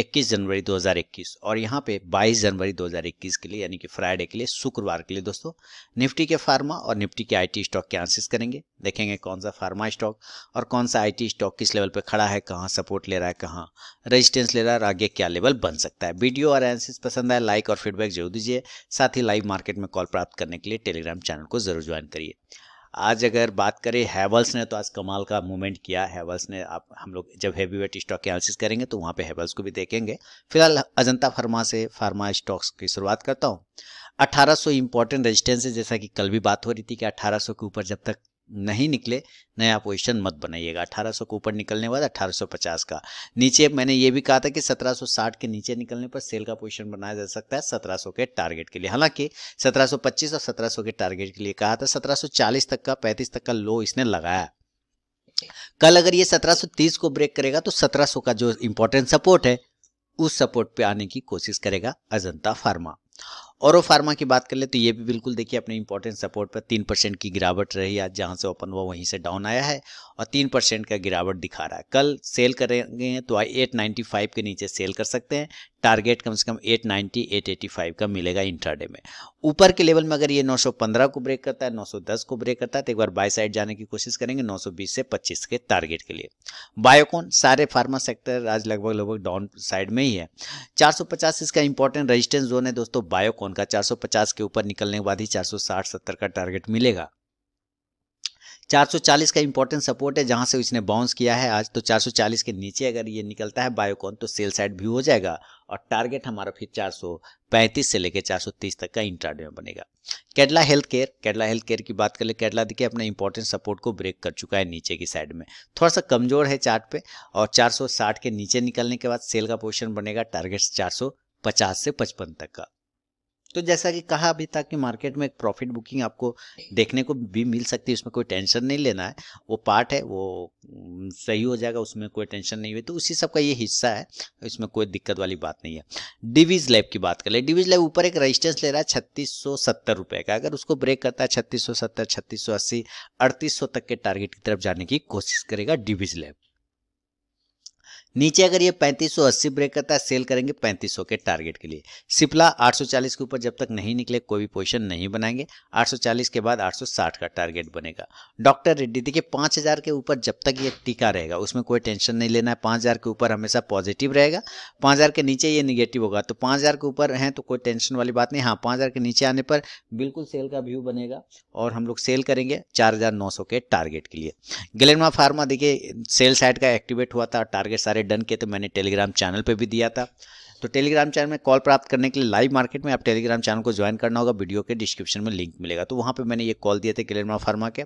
21 जनवरी 2021 और यहाँ पे 22 जनवरी 2021 के लिए यानी कि फ्राइडे के लिए शुक्रवार के लिए दोस्तों निफ्टी के फार्मा और निफ्टी के आईटी स्टॉक के आंसिस करेंगे देखेंगे कौन सा फार्मा स्टॉक और कौन सा आईटी स्टॉक किस लेवल पे खड़ा है कहाँ सपोर्ट ले रहा है कहाँ रेजिस्टेंस ले रहा है और आगे क्या लेवल बन सकता है वीडियो और एनालिसिस पसंद आए लाइक और फीडबैक जरूर दीजिए साथ ही लाइव मार्केट में कॉल प्राप्त करने के लिए टेलीग्राम चैनल को जरूर ज्वाइन करिए आज अगर बात करें हैवल्स ने तो आज कमाल का मूवमेंट किया हैवल्स ने आप हम लोग जब हैवी वेट स्टॉक एनालिसिस करेंगे तो वहाँ पे हैवल्स को भी देखेंगे फिलहाल अजंता फार्मा से फार्मा स्टॉक्स की शुरुआत करता हूँ 1800 इंपॉर्टेंट रेजिस्टेंस है जैसा कि कल भी बात हो रही थी कि 1800 के ऊपर जब तक नहीं निकले नया पोजीशन मत बनाइएगा 1800 के ऊपर निकलने वाला 1850 का नीचे मैंने ये भी कहा था कि 1760 के नीचे निकलने पर सेल का पोजीशन बनाया जा सकता है 1700 के टारगेट के लिए हालांकि 1725 और 1700 के टारगेट के लिए कहा था 1740 तक का 35 तक का लो इसने लगाया कल अगर ये 1730 को ब्रेक करेगा तो सत्रह का जो इंपॉर्टेंट सपोर्ट है उस सपोर्ट पर आने की कोशिश करेगा अजंता फार्मा और फार्मा की बात कर ले तो ये भी बिल्कुल देखिए अपने इंपॉर्टेंट सपोर्ट पर तीन परसेंट की गिरावट रही आज जहाँ से ओपन हुआ वहीं से डाउन आया है और तीन परसेंट का गिरावट दिखा रहा है कल सेल करेंगे तो आई एट नाइन्टी फाइव के नीचे सेल कर सकते हैं टारगेट कम से कम eight ninety eight eighty five का मिलेगा इंट्राडे में ऊपर के लेवल में अगर ये नौ सौ पंद्रह को ब्रेक करता है नौ सौ दस को ब्रेक करता है तो एक बार बाई साइड जाने की कोशिश करेंगे नौ सौ बीस से पच्चीस के टारगेट के लिए बायोकॉन सारे फार्मा सेक्टर आज लगभग लगभग डाउन साइड में ही है चार सौ पचास इसका इंपॉर्टेंट रजिस्टेंस जोन है दोस्तों बायोकॉन उनका 450 के ऊपर निकलने के बाद ही 460-70 का टारगेट मिलेगा 440 का इंपॉर्टेंट सपोर्ट है जहां से इसने बाउंस किया है आज तो 440 के नीचे अगर ये निकलता है बायोकॉन तो सेल साइड भी हो जाएगा और टारगेट हमारा फिर 435 से लेकर 430 तक का इंट्राडे में बनेगा Cadila health care Cadila health care की बात कर ले केडला देखिए अपना इंपॉर्टेंट सपोर्ट को ब्रेक कर चुका है नीचे की साइड में थोड़ा सा कमजोर है चार्ट पे और 460 के नीचे निकलने के बाद सेल का पोजिशन बनेगा टारगेट 450 से पचपन तक का तो जैसा कि कहा अभी तक कि मार्केट में एक प्रॉफिट बुकिंग आपको देखने को भी मिल सकती है उसमें कोई टेंशन नहीं लेना है वो पार्ट है वो सही हो जाएगा उसमें कोई टेंशन नहीं हुई तो उसी सब का ये हिस्सा है इसमें कोई दिक्कत वाली बात नहीं है डिवीज लैब की बात कर ले डिवीज लैब ऊपर एक रजिस्टेंस ले रहा है छत्तीस सौ सत्तर रुपये का अगर उसको ब्रेक करता है छत्तीस सौ सत्तर छत्तीस सौ अस्सी अड़तीस सौ तक के टारगेट की तरफ जाने की कोशिश करेगा डिवीज लैब नीचे अगर ये 3580 ब्रेक करता है सेल करेंगे 3500 के टारगेट के लिए सिप्ला 840 के ऊपर जब तक नहीं निकले कोई भी पोजीशन नहीं बनाएंगे 840 के बाद 860 का टारगेट बनेगा डॉक्टर रेड्डी देखिए 5000 के ऊपर जब तक ये टीका रहेगा उसमें कोई टेंशन नहीं लेना है 5000 के ऊपर हमेशा पॉजिटिव रहेगा पाँच के नीचे ये निगेटिव होगा तो पाँच के ऊपर हैं तो कोई टेंशन वाली बात नहीं हाँ पाँच के नीचे आने पर बिल्कुल सेल का व्यू बनेगा और हम लोग सेल करेंगे चार के टारगेट के लिए गलेनमा फार्मा देखिए सेल साइड का एक्टिवेट हुआ था टारगेट सारे सारे डन किए तो मैंने टेलीग्राम चैनल पर भी दिया था तो टेलीग्राम चैनल में कॉल प्राप्त करने के लिए लाइव मार्केट में आप टेलीग्राम चैनल को ज्वाइन करना होगा वीडियो के डिस्क्रिप्शन में लिंक मिलेगा तो वहाँ पर मैंने ये कॉल दिए थे क्लेरमा फार्मा के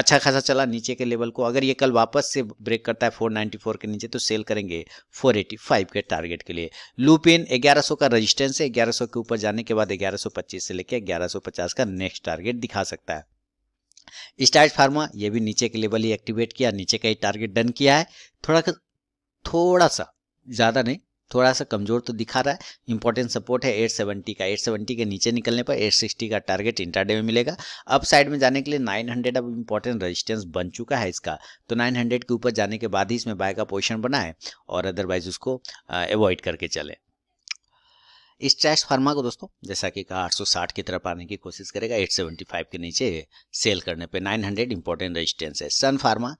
अच्छा खासा चला नीचे के लेवल को अगर ये कल वापस से ब्रेक करता है 494 के नीचे तो सेल करेंगे 485 के टारगेट के लिए लूप इन 1100 का रेजिस्टेंस है 1100 के ऊपर जाने के बाद 1125 से लेकर 1150 का नेक्स्ट टारगेट दिखा सकता है स्टार्ट फार्मा ये भी नीचे के लेवल ही एक्टिवेट किया नीचे का ही टारगेट डन किया है थोड़ा थोड़ा सा ज़्यादा नहीं थोड़ा सा कमजोर तो दिखा रहा है इंपॉर्टेंट सपोर्ट है 870 का 870 के नीचे निकलने पर 860 का टारगेट इंटरडे में मिलेगा अप साइड में जाने के लिए 900 अब इंपॉर्टेंट रेजिस्टेंस बन चुका है इसका तो 900 के ऊपर जाने के बाद ही इसमें बाय का पोजिशन बना है और अदरवाइज उसको अवॉइड करके चले इस चैश फार्मा को दोस्तों जैसा कि कहा 860 की तरफ आने की कोशिश करेगा 875 के नीचे सेल करने पे 900 इंपॉर्टेंट रेजिस्टेंस है सन फार्मा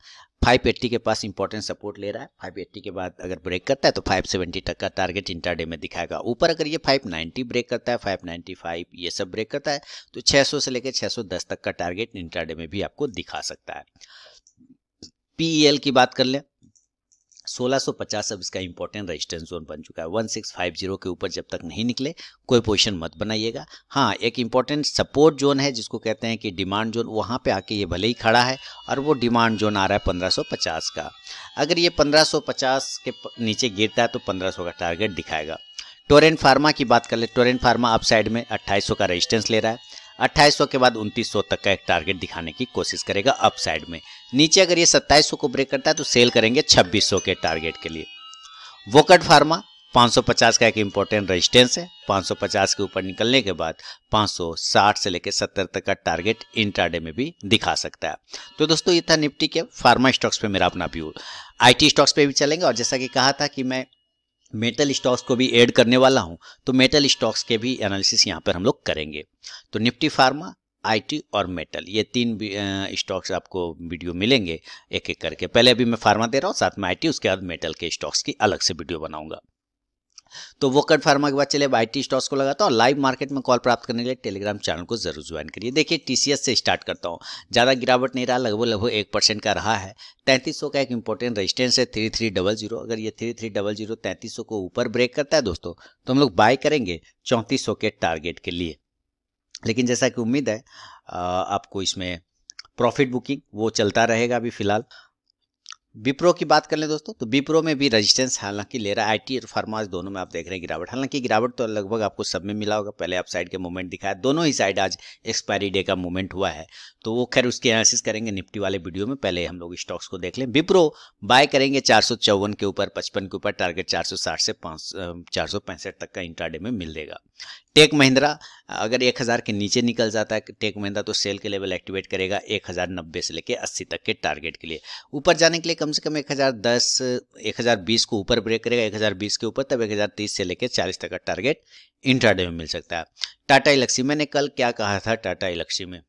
580 के पास इंपॉर्टेंट सपोर्ट ले रहा है 580 के बाद अगर ब्रेक करता है तो 570 तक का टारगेट इंटरडे में दिखाएगा ऊपर अगर ये 590 ब्रेक करता है 595 ये सब ब्रेक करता है तो 600 से लेकर 610 तक का टारगेट डे में भी आपको दिखा सकता है पीएल e की बात कर लें 1650 अब इसका इंपॉर्टेंट रेजिस्टेंस जोन बन चुका है 1650 के ऊपर जब तक नहीं निकले कोई पोजीशन मत बनाइएगा हाँ एक इंपॉर्टेंट सपोर्ट जोन है जिसको कहते हैं कि डिमांड जोन वहाँ पे आके ये भले ही खड़ा है और वो डिमांड जोन आ रहा है 1550 का अगर ये 1550 के नीचे गिरता है तो पंद्रह का टारगेट दिखाएगा टोरेन फार्मा की बात कर ले टोरेन फार्मा अप साइड में अट्ठाईस का रेजिस्टेंस ले रहा है अट्ठाईस के बाद 2900 तक का एक टारगेट दिखाने की कोशिश करेगा अप साइड में नीचे अगर ये 2700 को ब्रेक करता है तो सेल करेंगे 2600 के टारगेट के लिए वोकट फार्मा 550 का एक इम्पोर्टेंट रेजिस्टेंस है 550 के ऊपर निकलने के बाद 560 से लेकर 70 तक का टारगेट इंट्राडे में भी दिखा सकता है तो दोस्तों ये था निफ्टी के फार्मा स्टॉक्स पे मेरा अपना व्यू टी स्टॉक्स पे भी चलेंगे और जैसा कि कहा था कि मैं मेटल स्टॉक्स को भी ऐड करने वाला हूं तो मेटल स्टॉक्स के भी एनालिसिस यहां पर हम लोग करेंगे तो निफ्टी फार्मा आईटी और मेटल ये तीन स्टॉक्स आपको वीडियो मिलेंगे एक एक करके पहले अभी मैं फार्मा दे रहा हूँ साथ में आईटी उसके बाद मेटल के स्टॉक्स की अलग से वीडियो बनाऊंगा तो वो कट फार्मा के बाद चले आई टी स्टॉक्स को लगाता हूँ लाइव मार्केट में कॉल प्राप्त करने के लिए टेलीग्राम चैनल को जरूर ज्वाइन करिए देखिए टीसीएस से स्टार्ट करता हूँ ज़्यादा गिरावट नहीं रहा लगभग लगभग एक परसेंट का रहा है तैंतीस सौ का एक इंपॉर्टेंट रेजिस्टेंस है थ्री थ्री डबल जीरो अगर ये थ्री थ्री डबल जीरो तैंतीस सौ को ऊपर ब्रेक करता है दोस्तों तो हम लोग बाय करेंगे चौंतीस सौ के टारगेट के लिए लेकिन जैसा कि उम्मीद है आपको इसमें प्रॉफिट बुकिंग वो चलता रहेगा अभी फिलहाल विप्रो की बात कर लें दोस्तों तो विप्रो में भी रेजिस्टेंस हालांकि ले रहा है आई और फार्मास दोनों में आप देख रहे हैं गिरावट हालांकि गिरावट तो लगभग आपको सब में मिला होगा पहले आप साइड के मूवमेंट दिखाया दोनों ही साइड आज एक्सपायरी डे का मूवमेंट हुआ है तो वो खैर उसकी एनालिसिस करेंगे निफ्टी वाले वीडियो में पहले हम लोग स्टॉक्स को देख लें विप्रो बाय करेंगे चार के ऊपर पचपन के ऊपर टारगेट चार से पाँच तक का इंट्राडे में मिल देगा टेक महिंद्रा अगर एक हज़ार के नीचे निकल जाता है टेक महिंद्रा तो सेल के लेवल एक्टिवेट करेगा एक हज़ार नब्बे से लेके अस्सी तक के टारगेट के लिए ऊपर जाने के लिए कम से कम एक हज़ार दस एक हज़ार बीस को ऊपर ब्रेक करेगा एक हज़ार बीस के ऊपर तब एक हज़ार तीस से लेके चालीस तक का टारगेट इंट्राडे में मिल सकता है टाटा इलेक्सी मैंने कल क्या कहा था टाटा इलेक्सी में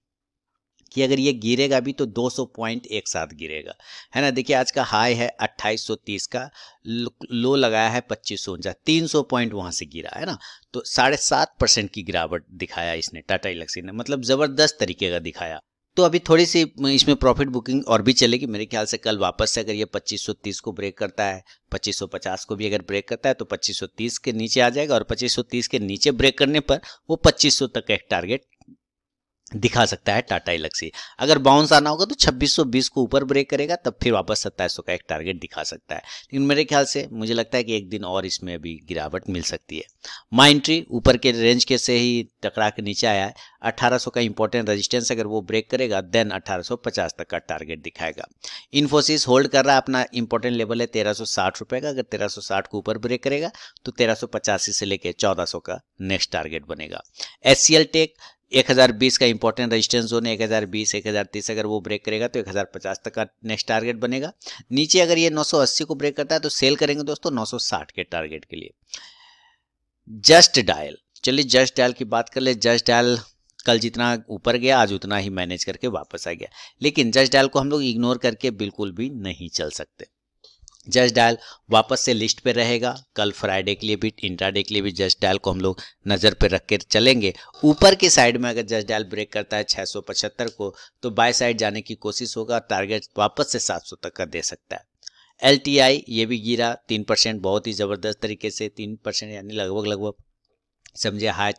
कि अगर ये गिरेगा भी तो 200 पॉइंट एक साथ गिरेगा है ना देखिए आज का हाई है 2830 का लो लगाया है पच्चीस सौ उनचास तीन पॉइंट वहाँ से गिरा है ना तो साढ़े सात परसेंट की गिरावट दिखाया इसने टाटा इलेक्सी ने मतलब ज़बरदस्त तरीके का दिखाया तो अभी थोड़ी सी इसमें प्रॉफिट बुकिंग और भी चलेगी मेरे ख्याल से कल वापस से अगर ये 2530 को ब्रेक करता है 2550 को भी अगर ब्रेक करता है तो 2530 के नीचे आ जाएगा और 2530 के नीचे ब्रेक करने पर वो 2500 तक का एक टारगेट दिखा सकता है टाटा इलेक्सी अगर बाउंस आना होगा तो 2620 को ऊपर ब्रेक करेगा तब फिर वापस सत्ताईस का एक टारगेट दिखा सकता है लेकिन मेरे ख्याल से मुझे लगता है कि एक दिन और इसमें अभी गिरावट मिल सकती है माइंट्री ऊपर के रेंज के से ही टकरा के नीचे आया है 1800 का इंपॉर्टेंट रेजिस्टेंस अगर वो ब्रेक करेगा देन 1850 तक का टारगेट दिखाएगा इन्फोसिस होल्ड कर रहा है अपना इंपॉर्टेंट लेवल है तेरह रुपए का अगर 1360 को ऊपर ब्रेक करेगा तो तेरह से लेकर 1400 का नेक्स्ट टारगेट बनेगा एस टेक 1020 का इंपॉर्टेंट रेजिस्टेंस जोन है 1020 1030 अगर वो ब्रेक करेगा तो 1050 तक का नेक्स्ट टारगेट बनेगा नीचे अगर ये 980 को ब्रेक करता है तो सेल करेंगे दोस्तों 960 के टारगेट के लिए जस्ट डायल चलिए जस्ट डायल की बात कर ले जस्ट डायल कल जितना ऊपर गया आज उतना ही मैनेज करके वापस आ गया लेकिन जस्ट डायल को हम लोग इग्नोर करके बिल्कुल भी नहीं चल सकते जस्ट डायल वापस से लिस्ट पे रहेगा कल फ्राइडे के लिए भी इंट्राडे के लिए भी जस्ट डायल को हम लोग नज़र पे रख के चलेंगे ऊपर के साइड में अगर जस्ट डायल ब्रेक करता है 675 को तो बाय साइड जाने की कोशिश होगा टारगेट वापस से 700 तक का दे सकता है एल ये भी गिरा तीन परसेंट बहुत ही ज़बरदस्त तरीके से तीन परसेंट यानी लगभग लगभग समझे हाई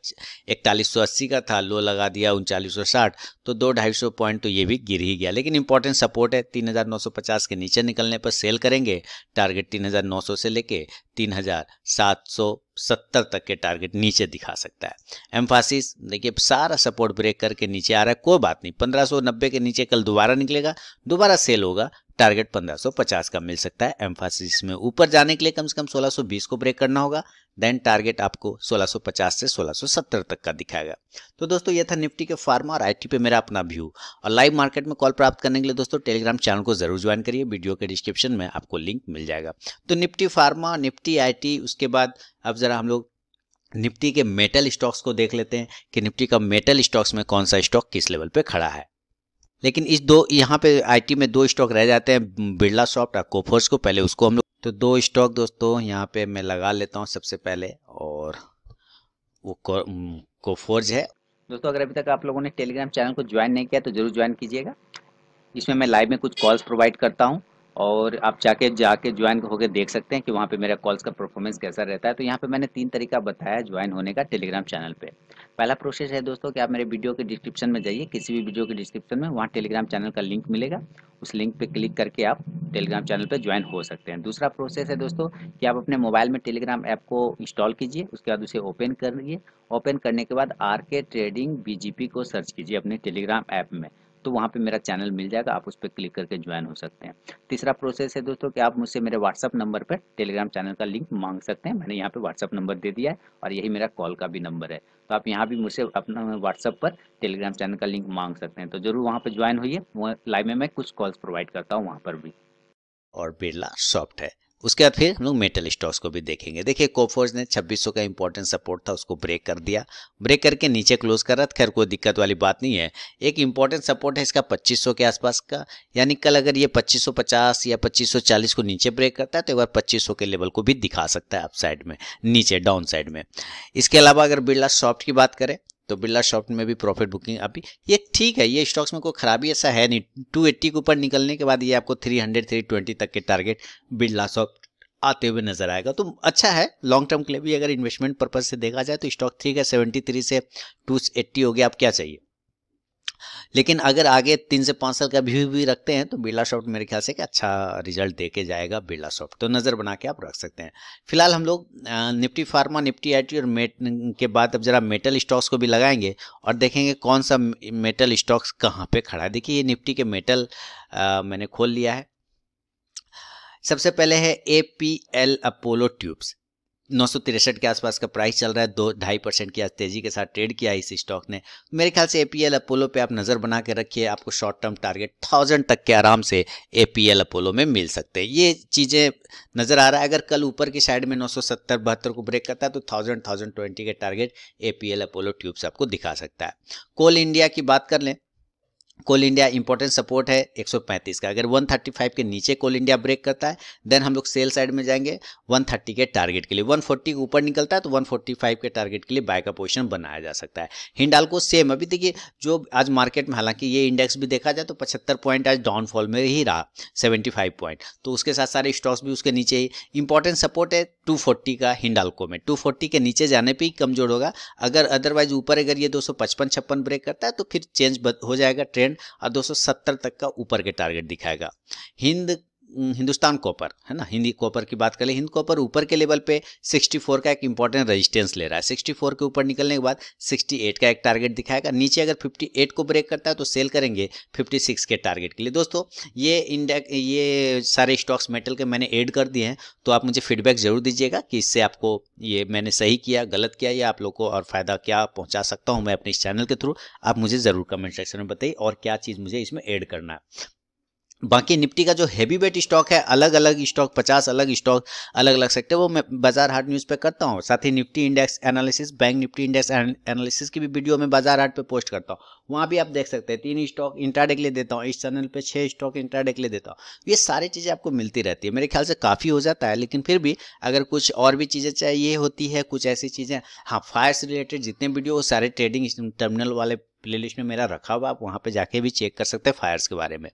इकतालीस सौ अस्सी का था लो लगा दिया उनचालीस सौ साठ तो दो ढाई सौ पॉइंट तो ये भी गिर ही गया लेकिन इंपॉर्टेंट सपोर्ट है तीन हज़ार नौ सौ पचास के नीचे निकलने पर सेल करेंगे टारगेट तीन हज़ार नौ सौ से लेके तीन हज़ार सात सौ सत्तर तक के टारगेट नीचे दिखा सकता है एम्फासिस देखिए सारा सपोर्ट ब्रेक करके नीचे आ रहा है कोई बात नहीं पंद्रह सौ नब्बे के नीचे कल दोबारा निकलेगा दोबारा सेल होगा टारगेट पंद्रह सौ पचास का मिल सकता है एम्फासिस में ऊपर जाने के लिए कम से कम सोलह सौ बीस को ब्रेक करना होगा देन टारगेट आपको 1650 से 1670 तक का दिखाएगा तो दोस्तों यह था निफ्टी के फार्मा और आईटी पे मेरा अपना व्यू और लाइव मार्केट में कॉल प्राप्त करने के लिए दोस्तों टेलीग्राम चैनल को जरूर ज्वाइन करिए वीडियो के डिस्क्रिप्शन में आपको लिंक मिल जाएगा तो निफ्टी फार्मा निफ्टी आई उसके बाद अब जरा हम लोग निफ्टी के मेटल स्टॉक्स को देख लेते हैं कि निफ्टी का मेटल स्टॉक्स में कौन सा स्टॉक किस लेवल पे खड़ा है लेकिन इस दो यहाँ पे आईटी में दो स्टॉक रह जाते हैं बिरला सॉफ्ट और कोफोर्स को पहले उसको हम लोग तो दो स्टॉक दोस्तों यहाँ पे मैं लगा लेता हूँ सबसे पहले और वो कोफोर्ज है दोस्तों अगर अभी तक आप लोगों ने टेलीग्राम चैनल को ज्वाइन नहीं किया तो जरूर ज्वाइन कीजिएगा इसमें मैं लाइव में कुछ कॉल्स प्रोवाइड करता हूँ और आप जाके जाके ज्वाइन होकर देख सकते हैं कि वहाँ पे मेरा कॉल्स का परफॉर्मेंस कैसा रहता है तो यहाँ पे मैंने तीन तरीका बताया ज्वाइन होने का टेलीग्राम चैनल पे पहला प्रोसेस है दोस्तों कि आप मेरे वीडियो के डिस्क्रिप्शन में जाइए किसी भी वीडियो के डिस्क्रिप्शन में वहाँ टेलीग्राम चैनल का लिंक मिलेगा उस लिंक पर क्लिक करके आप टेलीग्राम चैनल पर ज्वाइन हो सकते हैं दूसरा प्रोसेस है दोस्तों कि आप अपने मोबाइल में टेलीग्राम ऐप को इंस्टॉल कीजिए उसके बाद उसे ओपन करिए ओपन करने के बाद आर के ट्रेडिंग बी को सर्च कीजिए अपने टेलीग्राम ऐप में तो वहाँ पे मेरा चैनल मिल जाएगा आप उस पर क्लिक करके ज्वाइन हो सकते हैं तीसरा प्रोसेस है दोस्तों कि आप मुझसे मेरे व्हाट्सअप नंबर पर टेलीग्राम चैनल का लिंक मांग सकते हैं मैंने यहाँ पे व्हाट्सअप नंबर दे दिया है और यही मेरा कॉल का भी नंबर है तो आप यहाँ भी मुझसे अपना व्हाट्सअप पर टेलीग्राम चैनल का लिंक मांग सकते हैं तो जरूर वहाँ पर ज्वाइन होइए लाइव में मैं कुछ कॉल्स प्रोवाइड करता हूँ वहाँ पर भी और बिरला सॉफ्ट है उसके बाद फिर हम लोग मेटल स्टॉक्स को भी देखेंगे देखिए कोफोर्ज ने 2600 का इंपॉर्टेंट सपोर्ट था उसको ब्रेक कर दिया ब्रेक करके नीचे क्लोज कर रहा था खैर कोई दिक्कत वाली बात नहीं है एक इंपॉर्टेंट सपोर्ट है इसका 2500 के आसपास का यानी कल अगर ये 2550 या 2540 को नीचे ब्रेक करता है तो एक बार पच्चीस के लेवल को भी दिखा सकता है अप में नीचे डाउन साइड में इसके अलावा अगर बिरला सॉफ्ट की बात करें तो बिरला सॉफ्ट में भी प्रॉफिट बुकिंग अभी ये ठीक है ये स्टॉक्स में कोई खराबी ऐसा है नहीं टू के ऊपर निकलने के बाद ये आपको थ्री हंड्रेड तक के टारगेट बिरला सॉफ्ट आते हुए नजर आएगा तो अच्छा है लॉन्ग टर्म के लिए भी अगर इन्वेस्टमेंट पर्पज से देखा जाए तो स्टॉक थ्री का सेवेंटी थ्री से टू एट्टी हो गया आप क्या चाहिए लेकिन अगर आगे तीन से पाँच साल का व्यू भी रखते हैं तो बिरला सॉफ्ट मेरे ख्याल से कि अच्छा रिजल्ट दे के जाएगा बिरला सॉफ्ट तो नज़र बना के आप रख सकते हैं फिलहाल हम लोग निफ्टी फार्मा निफ्टी आई और मेट के बाद अब ज़रा मेटल स्टॉक्स को भी लगाएंगे और देखेंगे कौन सा मेटल स्टॉक्स कहाँ पर खड़ा है देखिए ये निफ्टी के मेटल मैंने खोल लिया है सबसे पहले है A P L Apollo tubes नौ के आसपास का प्राइस चल रहा है दो ढाई परसेंट की आज तेजी के साथ ट्रेड किया इस स्टॉक ने मेरे ख्याल से एपीएल अपोलो पे आप नज़र बना के रखिए आपको शॉर्ट टर्म टारगेट थाउजेंड तक के आराम से एपीएल अपोलो में मिल सकते हैं ये चीज़ें नज़र आ रहा है अगर कल ऊपर की साइड में नौ सौ सत्तर बहत्तर को ब्रेक करता है तो थाउजेंड थाउजेंड ट्वेंटी के टारगेट एपीएल अपोलो ट्यूब्स आपको दिखा सकता है कोल इंडिया की बात कर लें कोल इंडिया इंपॉर्टेंट सपोर्ट है 135 का अगर 135 के नीचे कोल इंडिया ब्रेक करता है देन हम लोग सेल साइड में जाएंगे 130 के टारगेट के लिए 140 के ऊपर निकलता है तो 145 के टारगेट के लिए बाय का पोजीशन बनाया जा सकता है हिंडाल को सेम अभी देखिए जो आज मार्केट में हालांकि ये इंडेक्स भी देखा जाए तो पचहत्तर पॉइंट आज डाउनफॉल में ही रहा सेवेंटी पॉइंट तो उसके साथ सारे स्टॉक्स भी उसके नीचे ही इंपॉर्टेंट सपोर्ट है 240 का हिंडालको में 240 के नीचे जाने पे ही कमजोर होगा अगर अदरवाइज ऊपर अगर ये 255 छप्पन ब्रेक करता है तो फिर चेंज हो जाएगा ट्रेंड और 270 तक का ऊपर के टारगेट दिखाएगा हिंद हिंदुस्तान कॉपर है ना हिंदी कॉपर की बात करें हिंद कॉपर ऊपर के लेवल पे 64 का एक इंपॉर्टेंट रेजिस्टेंस ले रहा है 64 के ऊपर निकलने के बाद 68 का एक टारगेट दिखाएगा नीचे अगर 58 को ब्रेक करता है तो सेल करेंगे 56 के टारगेट के लिए दोस्तों ये इंडेक्स ये सारे स्टॉक्स मेटल के मैंने एड कर दिए हैं तो आप मुझे फीडबैक जरूर दीजिएगा कि इससे आपको ये मैंने सही किया गलत किया या आप लोग को और फ़ायदा क्या पहुँचा सकता हूँ मैं अपने इस चैनल के थ्रू आप मुझे ज़रूर कमेंट सेक्शन में बताइए और क्या चीज़ मुझे इसमें ऐड करना है बाकी निफ्टी का जो हैवी वेट स्टॉक है अलग अलग स्टॉक पचास अलग स्टॉक अलग अलग सेक्टर वो मैं बाजार हाट न्यूज़ पे करता हूँ साथ ही Nifty index analysis bank Nifty index analysis की भी वीडियो मैं बाजार हाट पे पोस्ट करता हूँ वहाँ भी आप देख सकते हैं तीन स्टॉक इंट्राडेक ले देता हूँ इस चैनल पर छः स्टॉक इंट्राडेक ले देता हूँ ये सारी चीज़ें आपको मिलती रहती है मेरे ख्याल से काफ़ी हो जाता है लेकिन फिर भी अगर कुछ और भी चीज़ें चाहिए होती है कुछ ऐसी चीज़ें हाँ फायर से रिलेटेड जितने वीडियो वो सारे ट्रेडिंग टर्मिनल वाले प्लेलिस्ट में मेरा रखा हुआ आप वहाँ पे जाके भी चेक कर सकते हैं फायर्स के बारे में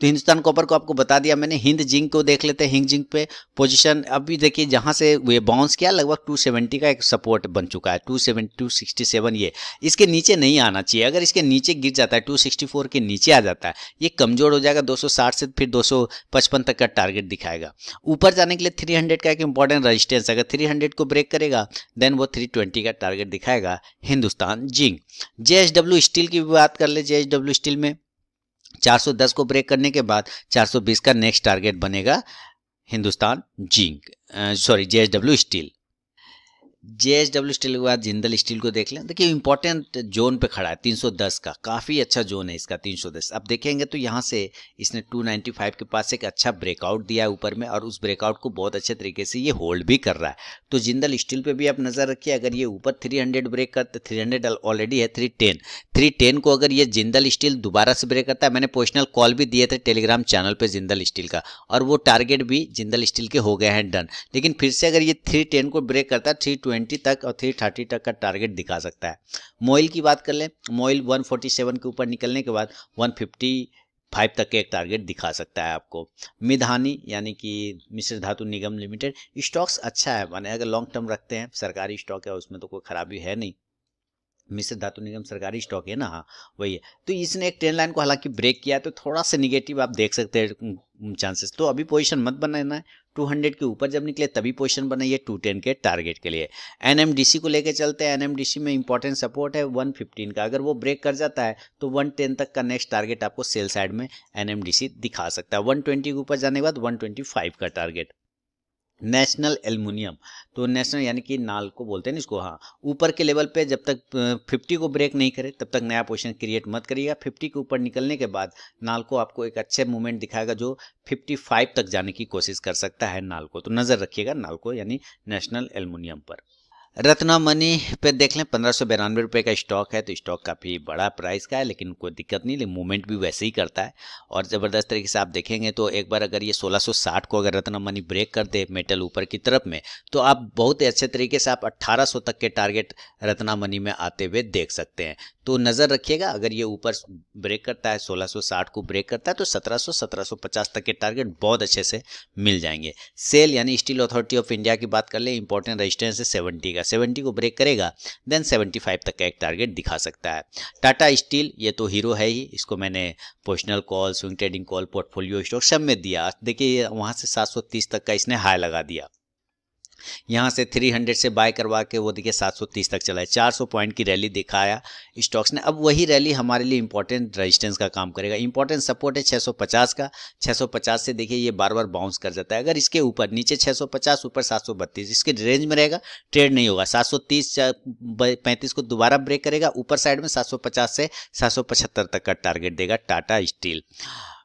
तो हिंदुस्तान कॉपर को आपको बता दिया मैंने हिंद जिंक को देख लेते हैं हिंद जिंक पे पोजीशन अभी देखिए जहाँ से ये बाउंस किया लगभग 270 का एक सपोर्ट बन चुका है 270 267 ये इसके नीचे नहीं आना चाहिए अगर इसके नीचे गिर जाता है 264 के नीचे आ जाता है ये कमजोर हो जाएगा 260 से फिर 255 तक का टारगेट दिखाएगा ऊपर जाने के लिए 300 का एक इंपॉर्टेंट रजिस्टेंस अगर 300 को ब्रेक करेगा देन वो 320 का टारगेट दिखाएगा हिंदुस्तान जिंक जे स्टील की भी बात कर ले जे स्टील में 410 को ब्रेक करने के बाद 420 का नेक्स्ट टारगेट बनेगा Hindustan zinc sorry JSW steel J S W steel के बाद जिंदल स्टील को देख लें देखिए इंपॉर्टेंट जोन पे खड़ा है 310 का काफ़ी अच्छा जोन है इसका 310 अब देखेंगे तो यहाँ से इसने 295 के पास एक अच्छा ब्रेकआउट दिया है ऊपर में और उस ब्रेकआउट को बहुत अच्छे तरीके से ये होल्ड भी कर रहा है तो जिंदल स्टील पे भी आप नज़र रखिए अगर ये ऊपर थ्री ब्रेक करते थ्री ऑलरेडी है थ्री टेन को अगर ये जिंदल स्टील दोबारा से ब्रेक करता है मैंने पोजिशनल कॉल भी दिए थे टेलीग्राम चैनल पर जिंदल स्टील का और वो टारगेट भी जिंदल स्टील के हो गए हैं डन लेकिन फिर से अगर ये थ्री को ब्रेक करता है थ्री ट्वेंटी तक और थ्री थर्टी तक का टारगेट दिखा सकता है मोइल की बात कर लें मोइल वन फोर्टी सेवन के ऊपर निकलने के बाद वन फिफ्टी फाइव तक के एक टारगेट दिखा सकता है आपको मिधानी यानी कि मिश्र धातु निगम लिमिटेड स्टॉक्स अच्छा है माने अगर लॉन्ग टर्म रखते हैं सरकारी स्टॉक है उसमें तो कोई खराबी है नहीं मिश्र धातु निगम सरकारी स्टॉक है ना हाँ वही है तो इसने एक ट्रेन लाइन को हालांकि ब्रेक किया तो थोड़ा सा निगेटिव आप देख सकते हैं चांसेस तो अभी पोजीशन मत बनाना है 200 के ऊपर जब निकले तभी पोजीशन बनाइए 210 के टारगेट के लिए एनएमडीसी को लेकर चलते हैं एनएमडीसी में इंपॉर्टेंट सपोर्ट है 115 का अगर वो ब्रेक कर जाता है तो 110 तक का नेक्स्ट टारगेट आपको सेल साइड में एनएमडीसी दिखा सकता है 120 के ऊपर जाने के बाद 125 का टारगेट नेशनल एल्युमिनियम तो नेशनल यानी कि नाल को बोलते हैं ना इसको हाँ ऊपर के लेवल पे जब तक 50 को ब्रेक नहीं करे तब तक नया पोजिशन क्रिएट मत करिएगा 50 के ऊपर निकलने के बाद नाल को आपको एक अच्छे मूवमेंट दिखाएगा जो 55 तक जाने की कोशिश कर सकता है नाल को तो नज़र रखिएगा नाल को यानी नेशनल एल्युमिनियम पर रत्ना मनी पे देख लें पंद्रह सौ रुपये का स्टॉक है तो स्टॉक काफ़ी बड़ा प्राइस का है लेकिन कोई दिक्कत नहीं लेकिन मूवमेंट भी वैसे ही करता है और ज़बरदस्त तरीके से आप देखेंगे तो एक बार अगर ये 1660 को अगर रत्ना मनी ब्रेक कर दे मेटल ऊपर की तरफ में तो आप बहुत ही अच्छे तरीके से आप 1800 तक के टारगेट रत्ना मनी में आते हुए देख सकते हैं तो नज़र रखिएगा अगर ये ऊपर ब्रेक करता है 1660 को ब्रेक करता है तो 1700 1750 तक के टारगेट बहुत अच्छे से मिल जाएंगे सेल यानी स्टील अथॉरिटी ऑफ इंडिया की बात कर ले इंपॉर्टेंट रजिस्टेंस है सेवेंटी का सेवेंटी को ब्रेक करेगा देन सेवेंटी फाइव तक का एक टारगेट दिखा सकता है टाटा स्टील ये तो हीरो है ही इसको मैंने positional call swing trading call portfolio stock सब में दिया देखिए वहाँ से सात तक का इसने हाई लगा दिया यहाँ से 300 से बाय करवा के वो देखिए 730 तक चला है 400 पॉइंट की रैली दिखाया स्टॉक्स ने अब वही रैली हमारे लिए इंपॉर्टेंट रेजिस्टेंस का काम करेगा इंपॉर्टेंट सपोर्ट है 650 का 650 से देखिए ये बार बार बाउंस कर जाता है अगर इसके ऊपर नीचे 650 ऊपर 732 इसके रेंज में रहेगा ट्रेड नहीं होगा सात सौ को दोबारा ब्रेक करेगा ऊपर साइड में सात से सात तक का टारगेट देगा टाटा स्टील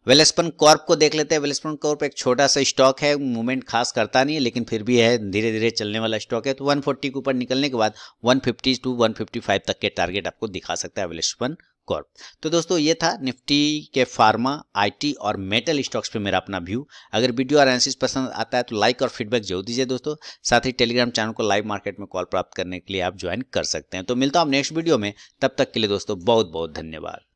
वेलस्पन कॉर्प को देख लेते हैं वेलस्पन कॉर्प एक छोटा सा स्टॉक है मूवमेंट खास करता नहीं है लेकिन फिर भी है धीरे धीरे चलने वाला स्टॉक है तो 140 के ऊपर निकलने के बाद 150 टू 155 तक के टारगेट आपको दिखा सकता है वेलस्पन कॉर्प तो दोस्तों ये था निफ्टी के फार्मा आईटी और मेटल स्टॉक्स पे मेरा अपना व्यू अगर वीडियो और एनालिसिस पसंद आता है तो लाइक और फीडबैक जरूर दीजिए दोस्तों साथ ही टेलीग्राम चैनल को लाइव मार्केट में कॉल प्राप्त करने के लिए आप ज्वाइन कर सकते हैं तो मिलता हूँ नेक्स्ट वीडियो में तब तक के लिए दोस्तों बहुत बहुत धन्यवाद